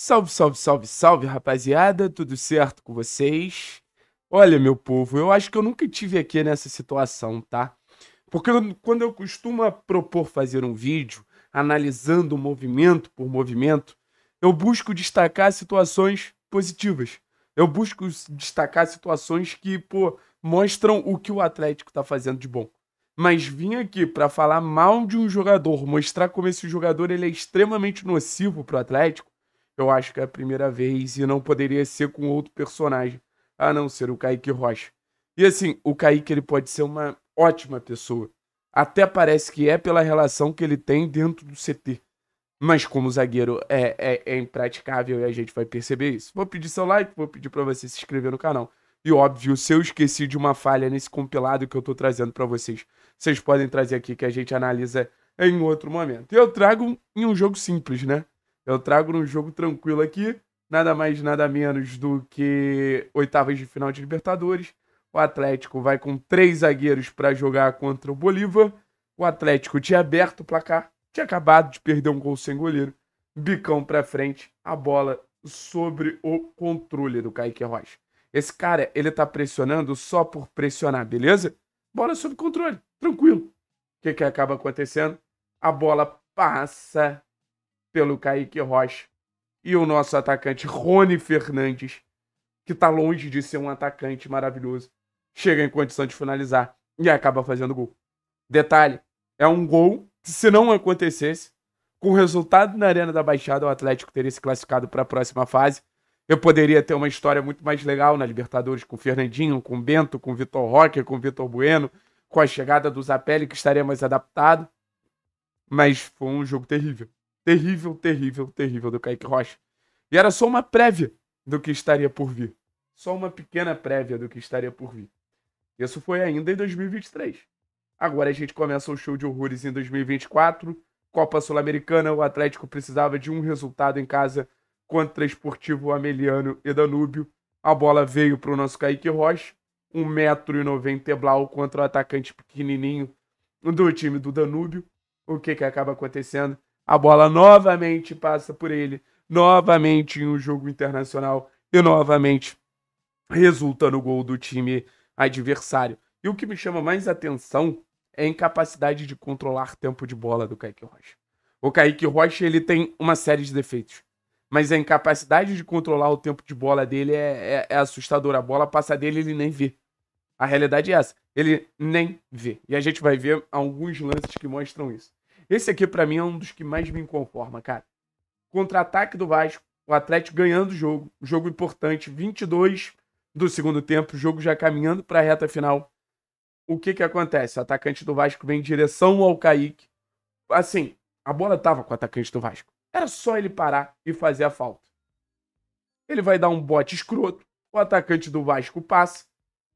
Salve, salve, salve, salve, rapaziada, tudo certo com vocês? Olha, meu povo, eu acho que eu nunca tive aqui nessa situação, tá? Porque eu, quando eu costumo propor fazer um vídeo, analisando movimento por movimento, eu busco destacar situações positivas. Eu busco destacar situações que, pô, mostram o que o Atlético tá fazendo de bom. Mas vim aqui para falar mal de um jogador, mostrar como esse jogador ele é extremamente nocivo pro Atlético, eu acho que é a primeira vez e não poderia ser com outro personagem, a não ser o Kaique Rocha. E assim, o Kaique ele pode ser uma ótima pessoa. Até parece que é pela relação que ele tem dentro do CT. Mas como zagueiro é, é, é impraticável e a gente vai perceber isso. Vou pedir seu like, vou pedir para você se inscrever no canal. E óbvio, se eu esqueci de uma falha nesse compilado que eu tô trazendo para vocês, vocês podem trazer aqui que a gente analisa em outro momento. Eu trago em um jogo simples, né? Eu trago num jogo tranquilo aqui, nada mais, nada menos do que oitavas de final de Libertadores. O Atlético vai com três zagueiros para jogar contra o Bolívar. O Atlético tinha aberto o placar, tinha acabado de perder um gol sem goleiro. Bicão para frente, a bola sobre o controle do Kaique Rocha. Esse cara, ele tá pressionando só por pressionar, beleza? Bola sob controle, tranquilo. O que, que acaba acontecendo? A bola passa pelo Kaique Rocha. E o nosso atacante Rony Fernandes, que está longe de ser um atacante maravilhoso, chega em condição de finalizar e acaba fazendo gol. Detalhe, é um gol que se não acontecesse, com o resultado na Arena da Baixada, o Atlético teria se classificado para a próxima fase. Eu poderia ter uma história muito mais legal na Libertadores com o Fernandinho, com o Bento, com o Vitor Roque, com o Vitor Bueno, com a chegada do Zapelli, que estaria mais adaptado. Mas foi um jogo terrível terrível, terrível, terrível do Kaique Rocha. E era só uma prévia do que estaria por vir. Só uma pequena prévia do que estaria por vir. Isso foi ainda em 2023. Agora a gente começa o show de horrores em 2024. Copa Sul-Americana, o Atlético precisava de um resultado em casa contra Esportivo Ameliano e Danúbio. A bola veio para o nosso Kaique Rocha, 1,90m Blau contra o atacante pequenininho do time do Danúbio. O que, que acaba acontecendo? A bola novamente passa por ele, novamente em um jogo internacional e novamente resulta no gol do time adversário. E o que me chama mais atenção é a incapacidade de controlar tempo de bola do Kaique Rocha. O Kaique Rocha ele tem uma série de defeitos, mas a incapacidade de controlar o tempo de bola dele é, é, é assustadora. A bola passa dele ele nem vê. A realidade é essa, ele nem vê. E a gente vai ver alguns lances que mostram isso. Esse aqui, para mim, é um dos que mais me conforma, cara. Contra-ataque do Vasco, o Atlético ganhando o jogo. Jogo importante, 22 do segundo tempo, o jogo já caminhando para a reta final. O que que acontece? O atacante do Vasco vem em direção ao Kaique. Assim, a bola tava com o atacante do Vasco. Era só ele parar e fazer a falta. Ele vai dar um bote escroto, o atacante do Vasco passa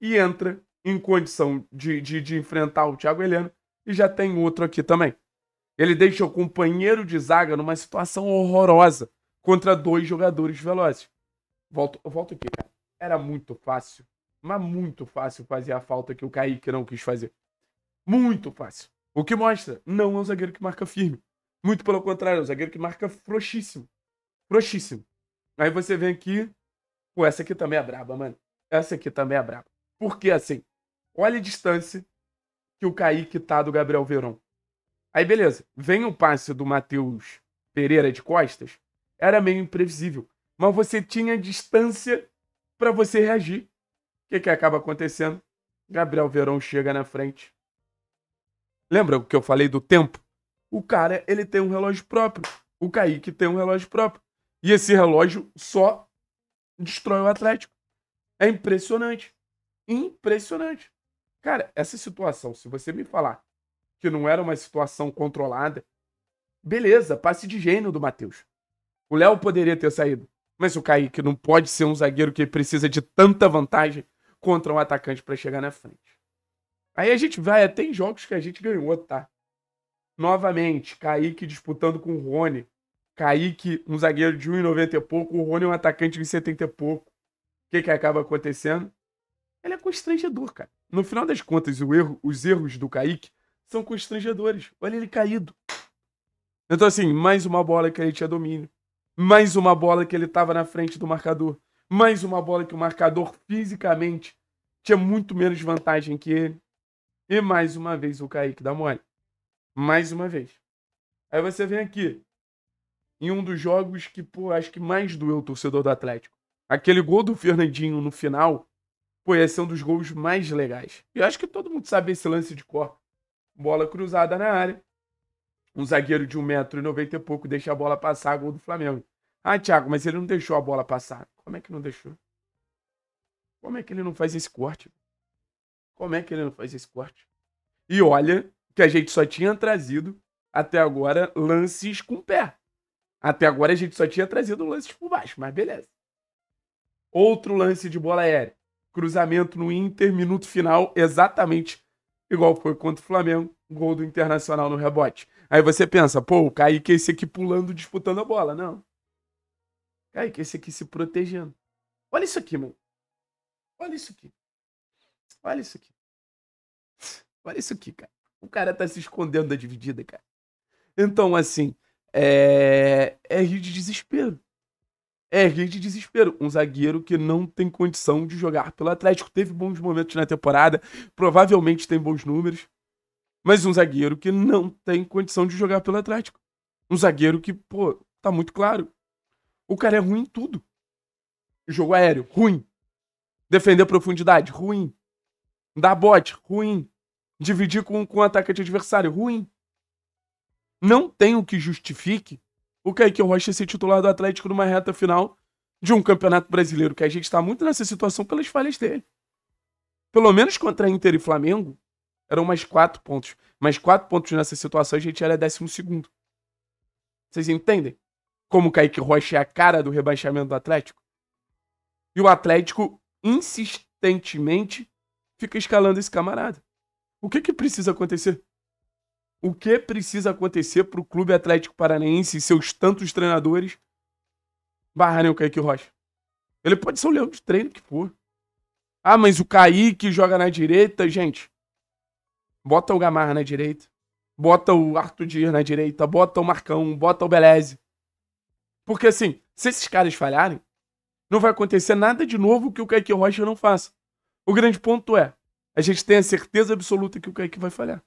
e entra em condição de, de, de enfrentar o Thiago Heleno. E já tem outro aqui também. Ele deixa o companheiro de zaga numa situação horrorosa contra dois jogadores velozes. Volto, volto aqui, cara. Era muito fácil, mas muito fácil fazer a falta que o Kaique não quis fazer. Muito fácil. O que mostra, não é um zagueiro que marca firme. Muito pelo contrário, é um zagueiro que marca frouxíssimo. Frouxíssimo. Aí você vem aqui. Pô, essa aqui também é braba, mano. Essa aqui também é braba. Porque assim, olha a distância que o Kaique tá do Gabriel Verão. Aí, beleza. Vem o passe do Matheus Pereira de costas. Era meio imprevisível. Mas você tinha distância para você reagir. O que, que acaba acontecendo? Gabriel Verão chega na frente. Lembra o que eu falei do tempo? O cara, ele tem um relógio próprio. O Kaique tem um relógio próprio. E esse relógio só destrói o Atlético. É impressionante. Impressionante. Cara, essa situação, se você me falar que não era uma situação controlada. Beleza, passe de gênio do Matheus. O Léo poderia ter saído, mas o Kaique não pode ser um zagueiro que precisa de tanta vantagem contra um atacante para chegar na frente. Aí a gente vai até em jogos que a gente ganhou, tá? Novamente, Kaique disputando com o Rony. Kaique, um zagueiro de 1,90 e pouco, o Rony é um atacante de 70 e pouco. O que, que acaba acontecendo? Ele é constrangedor, cara. No final das contas, erro, os erros do Kaique são constrangedores. Olha ele caído. Então, assim, mais uma bola que ele tinha é domínio. Mais uma bola que ele estava na frente do marcador. Mais uma bola que o marcador fisicamente tinha muito menos vantagem que ele. E mais uma vez o Kaique dá mole. Mais uma vez. Aí você vem aqui. Em um dos jogos que, pô, acho que mais doeu o torcedor do Atlético. Aquele gol do Fernandinho no final, pô, ia ser é um dos gols mais legais. E eu acho que todo mundo sabe esse lance de cor bola cruzada na área. Um zagueiro de 1,90m e pouco deixa a bola passar, gol do Flamengo. Ah, Thiago, mas ele não deixou a bola passar. Como é que não deixou? Como é que ele não faz esse corte? Como é que ele não faz esse corte? E olha que a gente só tinha trazido até agora lances com pé. Até agora a gente só tinha trazido lances por baixo, mas beleza. Outro lance de bola aérea. Cruzamento no Inter, minuto final, exatamente igual foi contra o Flamengo, gol do Internacional no rebote. Aí você pensa, pô, o Kaique é esse aqui pulando, disputando a bola. Não. Kaique é esse aqui se protegendo. Olha isso aqui, mano. Olha isso aqui. Olha isso aqui. Olha isso aqui, cara. O cara tá se escondendo da dividida, cara. Então, assim, é, é de desespero é gente de desespero. Um zagueiro que não tem condição de jogar pelo Atlético. Teve bons momentos na temporada, provavelmente tem bons números. Mas um zagueiro que não tem condição de jogar pelo Atlético. Um zagueiro que, pô, tá muito claro. O cara é ruim em tudo. Jogo aéreo, ruim. Defender profundidade, ruim. Dar bote, ruim. Dividir com, com o atacante adversário, ruim. Não tem o que justifique o Kaique Rocha ser titular do Atlético numa reta final de um campeonato brasileiro, que a gente está muito nessa situação pelas falhas dele. Pelo menos contra Inter e Flamengo, eram mais quatro pontos. Mais quatro pontos nessa situação, a gente era décimo segundo. Vocês entendem? Como o Kaique Rocha é a cara do rebaixamento do Atlético? E o Atlético insistentemente fica escalando esse camarada. O que que precisa acontecer? O que precisa acontecer para o Clube Atlético Paranaense e seus tantos treinadores barrarem o Kaique Rocha? Ele pode ser o leão de treino que for. Ah, mas o Kaique joga na direita, gente. Bota o Gamarra na direita. Bota o Arthur Dias na direita. Bota o Marcão. Bota o Beleze. Porque assim, se esses caras falharem, não vai acontecer nada de novo que o Kaique Rocha não faça. O grande ponto é, a gente tem a certeza absoluta que o Kaique vai falhar.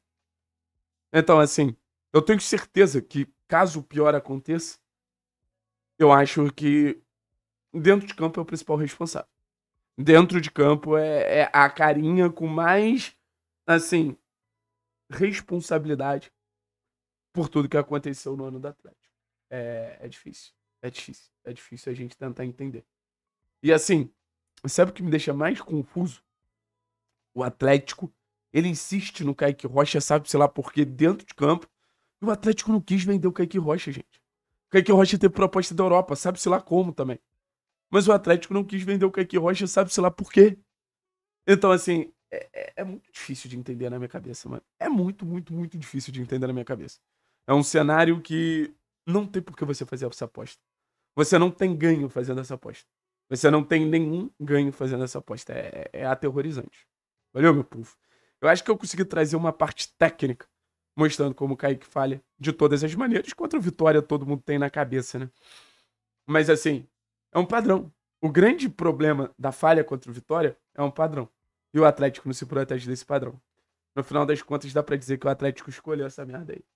Então, assim, eu tenho certeza que, caso o pior aconteça, eu acho que dentro de campo é o principal responsável. Dentro de campo é, é a carinha com mais, assim, responsabilidade por tudo que aconteceu no ano do Atlético. É, é difícil. É difícil. É difícil a gente tentar entender. E assim, sabe o que me deixa mais confuso? O Atlético ele insiste no Kaique Rocha, sabe, sei lá porquê, dentro de campo. E o Atlético não quis vender o Kaique Rocha, gente. O Kaique Rocha teve proposta da Europa, sabe-se lá como também. Mas o Atlético não quis vender o Kaique Rocha, sabe-se lá porquê. Então, assim, é, é, é, muito difícil de entender na minha cabeça, mano. É muito, muito, muito difícil de entender na minha cabeça. É um cenário que não tem por que você fazer essa aposta. Você não tem ganho fazendo essa aposta. Você não tem nenhum ganho fazendo essa aposta. É, é, é aterrorizante. Valeu, meu povo. Eu acho que eu consegui trazer uma parte técnica, mostrando como o Kaique falha de todas as maneiras. Contra o Vitória, todo mundo tem na cabeça, né? Mas assim, é um padrão. O grande problema da falha contra o Vitória é um padrão. E o Atlético não se protege desse padrão. No final das contas, dá para dizer que o Atlético escolheu essa merda aí.